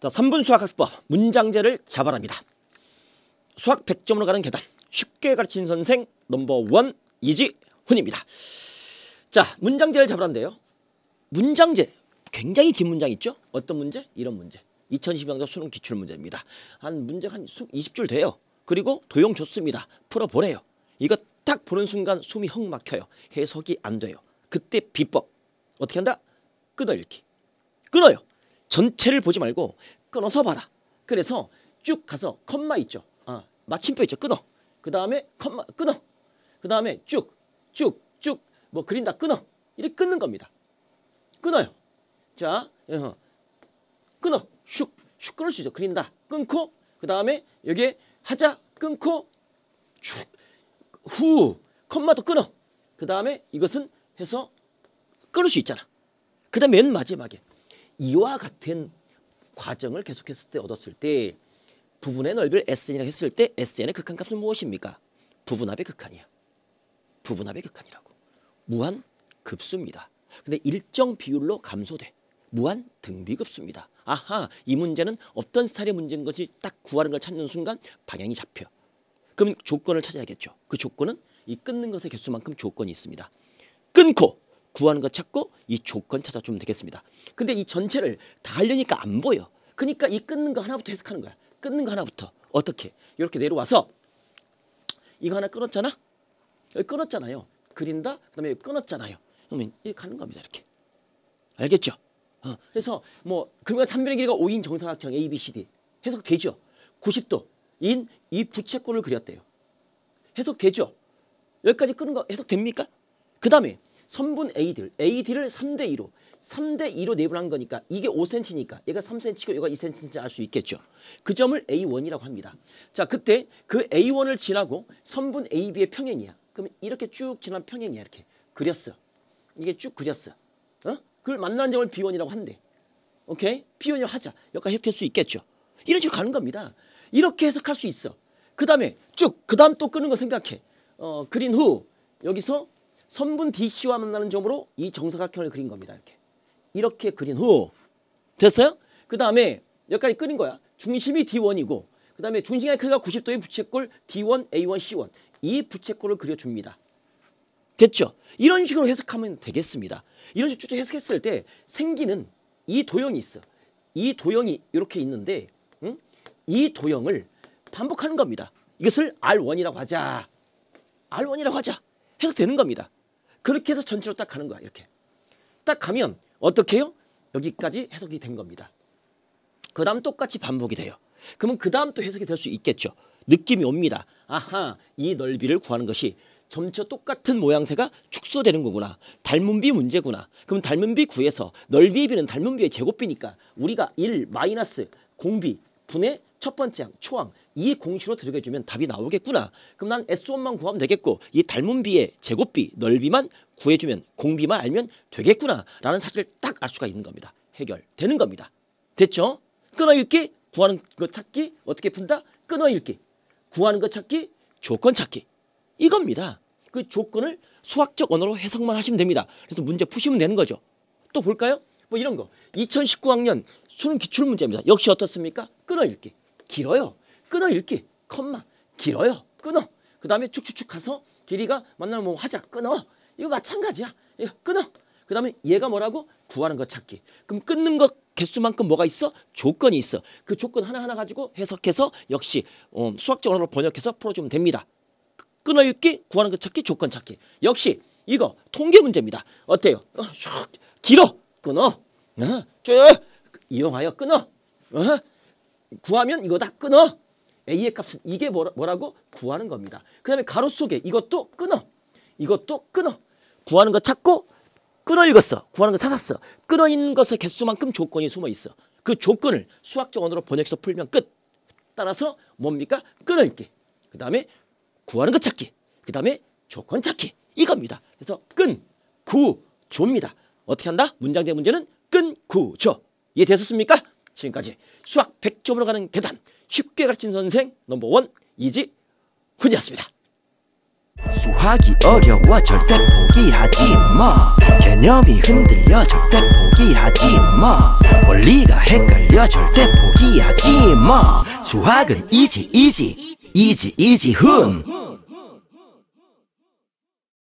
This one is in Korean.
자, 3분 수학학습법 문장제를 자발랍니다 수학 100점으로 가는 계단 쉽게 가르친 선생 넘버원 이지훈입니다. 자 문장제를 자발한데요. 문장제 굉장히 긴 문장 있죠? 어떤 문제? 이런 문제. 2020학년 수능 기출문제입니다. 한 문제 한 20줄 돼요. 그리고 도형 좋습니다. 풀어보래요. 이거 딱 보는 순간 숨이 흥 막혀요. 해석이 안 돼요. 그때 비법. 어떻게 한다? 끊어읽기. 끊어요. 전체를 보지 말고 끊어서 봐라. 그래서 쭉 가서 컴마 있죠. 아, 마침표 있죠. 끊어. 그 다음에 컴마 끊어. 그 다음에 쭉 쭉 쭉 뭐 그린다 끊어. 이렇게 끊는 겁니다. 끊어요. 자 어, 끊어. 슉슉 끊을 수 있죠. 그린다. 끊고 그 다음에 여기에 하자 끊고 슉후 컴마도 끊어. 그 다음에 이것은 해서 끊을 수 있잖아. 그 다음에 맨 마지막에 이와 같은 과정을 계속했을 때 얻었을 때 부분의 넓이를 Sn이라고 했을 때 Sn의 극한값은 무엇입니까? 부분합의 극한이야. 부분합의 극한이라고. 무한 급수입니다. 근데 일정 비율로 감소돼. 무한 등비급수입니다. 아하 이 문제는 어떤 스타일의 문제인 것이 딱 구하는 걸 찾는 순간 방향이 잡혀. 그럼 조건을 찾아야겠죠. 그 조건은 이 끊는 것의 개수만큼 조건이 있습니다. 끊고 구하는 거 찾고 이 조건 찾아주면 되겠습니다. 근데 이 전체를 다 하려니까 안 보여. 그러니까 이 끊는 거 하나부터 해석하는 거야. 끊는 거 하나부터. 어떻게? 이렇게 내려와서 이거 하나 끊었잖아? 끊었잖아요. 그린다? 그 다음에 끊었잖아요. 그러면 이 가는 겁니다. 이렇게. 알겠죠? 어. 그래서 뭐 그러면 3변의 길이가 5인 정사각형 A, B, C, D 해석되죠? 90도 인이 부채꼴을 그렸대요. 해석되죠? 여기까지 끄는 거 해석됩니까? 그 다음에 선분 AD를 AD를 3대 2로 3대 2로 내분한 거니까 이게 5cm니까 얘가 3cm고 얘가 2cm인지 알 수 있겠죠. 그 점을 A1이라고 합니다. 자 그때 그 A1을 지나고 선분 AB의 평행이야. 그러면 이렇게 쭉 지난 평행이야 이렇게 그렸어. 이게 쭉 그렸어. 어? 그걸 만난 점을 B1이라고 한대. 오케이? B1이라고 하자. 여기까지 해석할 수 있겠죠. 이런 식으로 가는 겁니다. 이렇게 해석할 수 있어. 그 다음에 쭉 그 다음 또 끄는 거 생각해. 어, 그린 후 여기서 선분 DC와 만나는 점으로 이 정사각형을 그린 겁니다. 이렇게. 이렇게 그린 후 됐어요? 그 다음에 여기까지 끓인 거야. 중심이 D1이고 그 다음에 중심의 크기가 90도의 부채꼴 D1, A1, C1 이 부채꼴을 그려줍니다. 됐죠? 이런 식으로 해석하면 되겠습니다. 이런 식으로 쭉 해석했을 때 생기는 이 도형이 있어. 이 도형이 이렇게 있는데 응? 이 도형을 반복하는 겁니다. 이것을 R1이라고 하자. R1이라고 하자. 해석되는 겁니다. 그렇게 해서 전체로 딱 가는 거야. 이렇게. 딱 가면 어떻게 해요? 여기까지 해석이 된 겁니다. 그 다음 똑같이 반복이 돼요. 그러면 그 다음 또 해석이 될 수 있겠죠. 느낌이 옵니다. 아하 이 넓이를 구하는 것이 점차 똑같은 모양새가 축소되는 거구나. 닮음비 문제구나. 그럼 닮음비 구에서 넓이의 비는 닮음비의 제곱비니까 우리가 1 마이너스 공비 분의 첫 번째 항, 초항 이공시로 들어게 주면 답이 나오겠구나. 그럼 난 S1만 구하면 되겠고 이 닮은 비의 제곱비, 넓이만 구해주면 공비만 알면 되겠구나 라는 사실을 딱 알 수가 있는 겁니다. 해결되는 겁니다. 됐죠? 끊어읽기, 구하는 거 찾기, 어떻게 푼다? 끊어읽기, 구하는 거 찾기, 조건 찾기 이겁니다. 그 조건을 수학적 언어로 해석만 하시면 됩니다. 그래서 문제 푸시면 되는 거죠. 또 볼까요? 뭐 이런 거. 2019학년 수능 기출문제입니다. 역시 어떻습니까? 끊어읽기. 길어요. 끊어 읽기 컴마 길어요. 끊어. 그 다음에 축축축 가서 길이가 만나면 뭐 하자 끊어. 이거 마찬가지야. 이거 끊어. 그 다음에 얘가 뭐라고? 구하는 거 찾기. 그럼 끊는 것 개수만큼 뭐가 있어? 조건이 있어. 그 조건 하나하나 가지고 해석해서 역시 어, 수학적 으로 번역해서 풀어주면 됩니다. 끊어 읽기, 구하는 것 찾기, 조건 찾기. 역시 이거 통계 문제입니다. 어때요? 어, 슉, 길어, 끊어. 어, 쭉, 이용하여 끊어. 어, 구하면 이거다 끊어. A의 값은 이게 뭐라, 고 구하는 겁니다. 그 다음에 가로 속에 이것도 끊어. 이것도 끊어. 구하는 거 찾고 끊어 읽었어. 구하는 거 찾았어. 끊어 있는 것의 개수만큼 조건이 숨어 있어. 그 조건을 수학적 언어로 번역해서 풀면 끝. 따라서 뭡니까? 끊어 읽기. 그 다음에 구하는 거 찾기. 그 다음에 조건 찾기. 이겁니다. 그래서 끈, 구, 조입니다. 어떻게 한다? 문장 대 문제는 끈, 구, 조. 이해 되셨습니까? 지금까지 수학 100점으로 가는 계단 쉽게 가르친 선생 넘버원 이지훈이었습니다. 수학이 어려워 절대 포기하지 마 개념이 흔들려 절대 포기하지 마 원리가 헷갈려 절대 포기하지 마 수학은 이지 이지 이지 이지훈